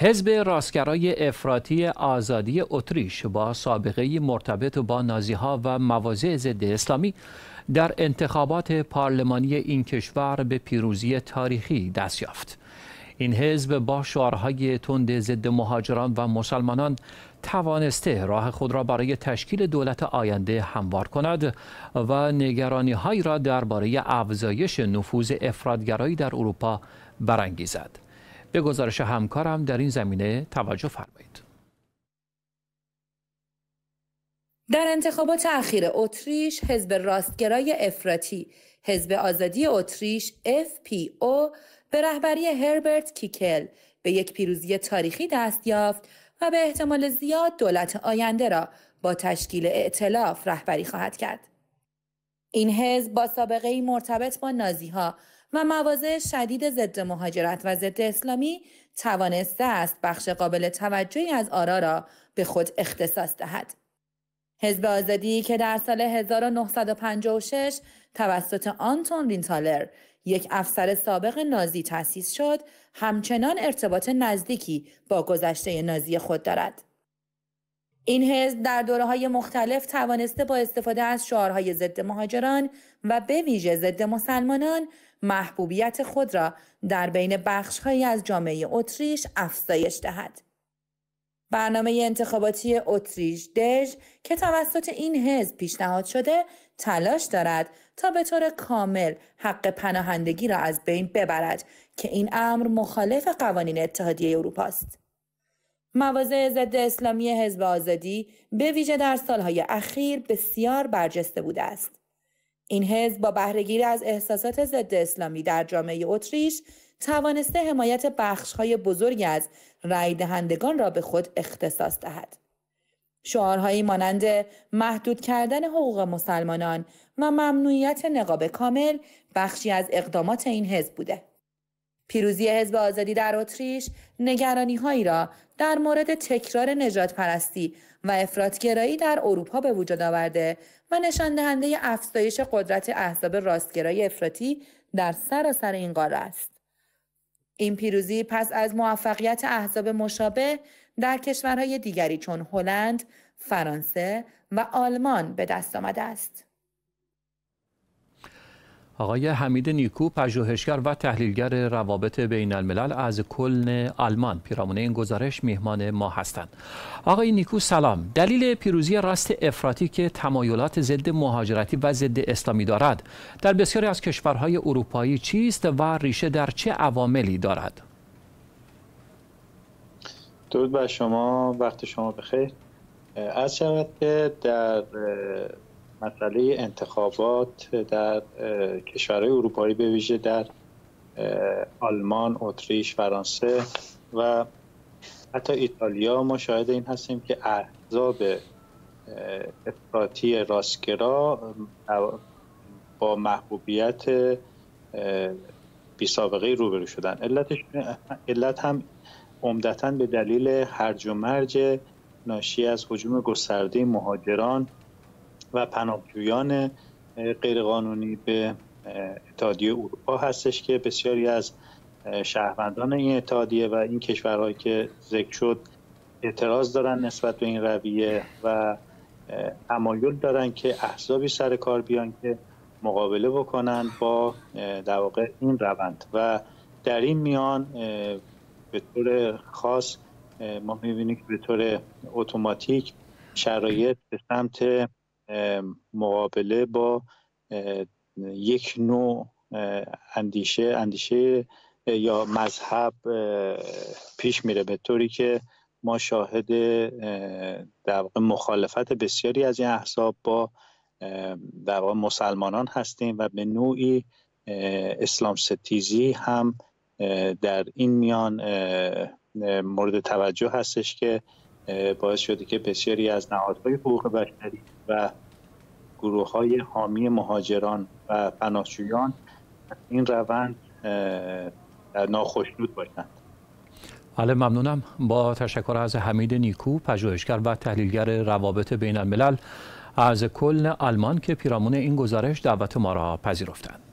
حزب راستگرای افراطی آزادی اتریش با سابقه مرتبط با نازیها و مواضع ضد اسلامی در انتخابات پارلمانی این کشور به پیروزی تاریخی دست یافت. این حزب با شعارهای تند ضد مهاجران و مسلمانان توانسته راه خود را برای تشکیل دولت آینده هموار کند و نگرانی هایی را درباره افزایش نفوذ افرادگرایی در اروپا برانگیزد. به گزارش همکارم در این زمینه توجه فرمایید. در انتخابات اخیر اتریش حزب راستگرای افراطی حزب آزادی اتریش FPO به رهبری هربرت کیکل به یک پیروزی تاریخی دست یافت و به احتمال زیاد دولت آینده را با تشکیل ائتلاف رهبری خواهد کرد. این حزب با سابقه مرتبط با نازی ها و مواضع شدید ضد مهاجرت و ضد اسلامی توانسته است بخش قابل توجهی از آرا را به خود اختصاص دهد. حزب آزادی که در سال 1956 توسط آنتون رینتالر یک افسر سابق نازی تأسیس شد، همچنان ارتباط نزدیکی با گذشته نازی خود دارد. این حزب در دوره های مختلف توانسته با استفاده از شعارهای ضد مهاجران و به ویژه ضد مسلمانان محبوبیت خود را در بین بخشهایی از جامعه اتریش افزایش دهد. برنامه انتخاباتی اتریش دژ که توسط این حزب پیشنهاد شده تلاش دارد تا به طور کامل حق پناهندگی را از بین ببرد که این امر مخالف قوانین اتحادیه اروپا است. مواضع ضد اسلامی حزب آزادی به ویژه در سالهای اخیر بسیار برجسته بوده است. این حزب با بهرهگیری از احساسات ضد اسلامی در جامعه اتریش توانسته حمایت بخشهای بزرگی از رأی دهندگان را به خود اختصاص دهد. شعارهایی مانند محدود کردن حقوق مسلمانان و ممنوعیت نقاب کامل بخشی از اقدامات این حزب بوده. پیروزی حزب آزادی در اتریش نگرانی هایی را در مورد تکرار نجات پرستی و افرادگرایی در اروپا به وجود آورده و نشان دهنده افزایش قدرت احزاب راستگرای افراطی در سراسر سر این قاره است. این پیروزی پس از موفقیت احزاب مشابه در کشورهای دیگری چون هلند، فرانسه و آلمان به دست آمده است. آقای حمید نیکو پژوهشگر و تحلیلگر روابط بین الملل از کلن آلمان پیرامون این گزارش میهمان ما هستند آقای نیکو سلام دلیل پیروزی راست افراطی که تمایلات ضد مهاجرتی و ضد اسلامی دارد در بسیاری از کشورهای اروپایی چیست و ریشه در چه عواملی دارد درود بر شما وقت شما بخیر از شود که در مسئله انتخابات در کشورهای اروپایی به ویژه در آلمان، اتریش، فرانسه و حتی ایتالیا ما شاهد این هستیم که احزاب افراطی راستگرا با محبوبیت بی سابقه روبرو شدن علتش علت هم عمدتا به دلیل هرج و مرج ناشی از حجوم گسترده مهاجران و پناهجویان غیرقانونی به اتحادیه اروپا هستش که بسیاری از شهروندان این اتحادیه و این کشورهایی که ذکر شد اعتراض دارن نسبت به این رویه و تمایل دارن که احزابی سر کار بیان که مقابله بکنن با در واقع این روند و در این میان به طور خاص ما می‌بینیم که به طور اتوماتیک شرایط به سمت مقابله با یک نوع اندیشه اندیشه یا مذهب پیش میره به طوری که ما شاهد در واقع مخالفت بسیاری از این احزاب با در واقع مسلمانان هستیم و به نوعی اسلام ستیزی هم در این میان مورد توجه هستش که باعث شده که بسیاری از نهادهای حقوق بشری و گروه های حامی مهاجران و پناهجویان این روند ناخشنود باشند بله ممنونم با تشکر از حمید نیکو پژوهشگر و تحلیلگر روابط بین الملل از کل آلمان که پیرامون این گزارش دعوت ما را پذیرفتند